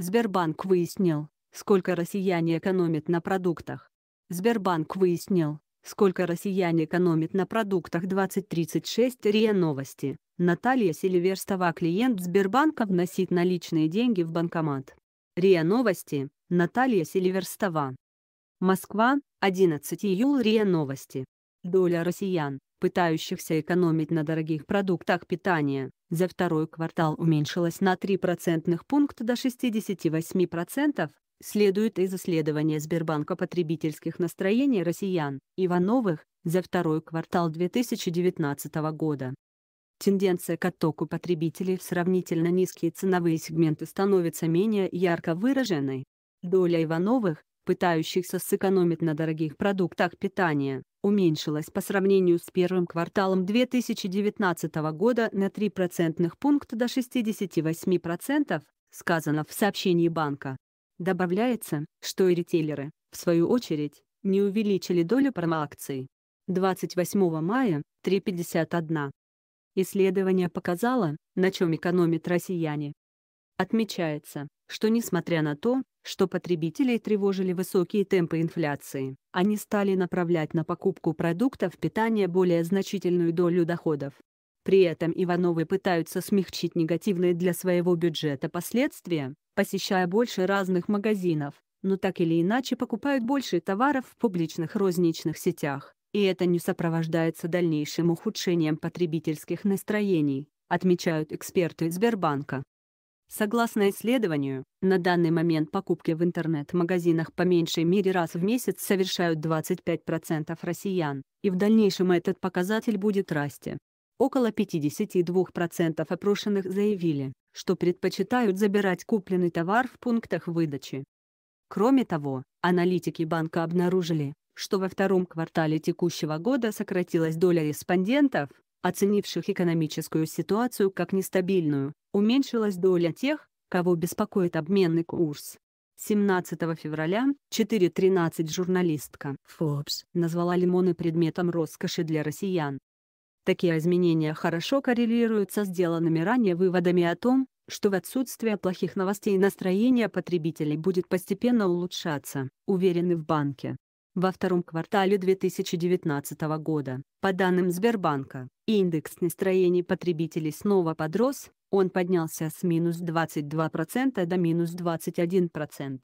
Сбербанк выяснил, сколько россияне экономят на продуктах. Сбербанк выяснил, сколько россияне экономят на продуктах 2036 РИА Новости. Наталья Селиверстова клиент Сбербанка вносит наличные деньги в банкомат. РИА Новости, Наталья Селиверстова. Москва, 11 июля РИА Новости. Доля россиян, пытающихся экономить на дорогих продуктах питания, за второй квартал уменьшилась на 3 процентных пункта до 68%, следует из исследования Сбербанка потребительских настроений россиян Ивановых за второй квартал 2019 года. Тенденция к оттоку потребителей в сравнительно низкие ценовые сегменты становится менее ярко выраженной. Доля Ивановых, пытающихся сэкономить на дорогих продуктах питания, уменьшилась по сравнению с первым кварталом 2019 года на 3 процентных пункта до 68%, процентов, сказано в сообщении банка. Добавляется, что и ритейлеры, в свою очередь, не увеличили долю промоакций. 28 мая – 3,51. Исследование показало, на чем экономят россияне. Отмечается, что несмотря на то, что потребителей тревожили высокие темпы инфляции. Они стали направлять на покупку продуктов питания более значительную долю доходов. При этом Ивановы пытаются смягчить негативные для своего бюджета последствия, посещая больше разных магазинов, но так или иначе покупают больше товаров в публичных розничных сетях, и это не сопровождается дальнейшим ухудшением потребительских настроений, отмечают эксперты Сбербанка. Согласно исследованию, на данный момент покупки в интернет-магазинах по меньшей мере раз в месяц совершают 25% россиян, и в дальнейшем этот показатель будет расти. Около 52% опрошенных заявили, что предпочитают забирать купленный товар в пунктах выдачи. Кроме того, аналитики банка обнаружили, что во втором квартале текущего года сократилась доля респондентов, оценивших экономическую ситуацию как нестабильную, уменьшилась доля тех, кого беспокоит обменный курс. 17 февраля 4.13 журналистка Forbes назвала лимоны предметом роскоши для россиян. Такие изменения хорошо коррелируют со сделанными ранее выводами о том, что в отсутствие плохих новостей настроение потребителей будет постепенно улучшаться, уверены в банке во втором квартале 2019 года. По данным Сбербанка, индекс настроений потребителей снова подрос, он поднялся с минус 22% до минус 21%.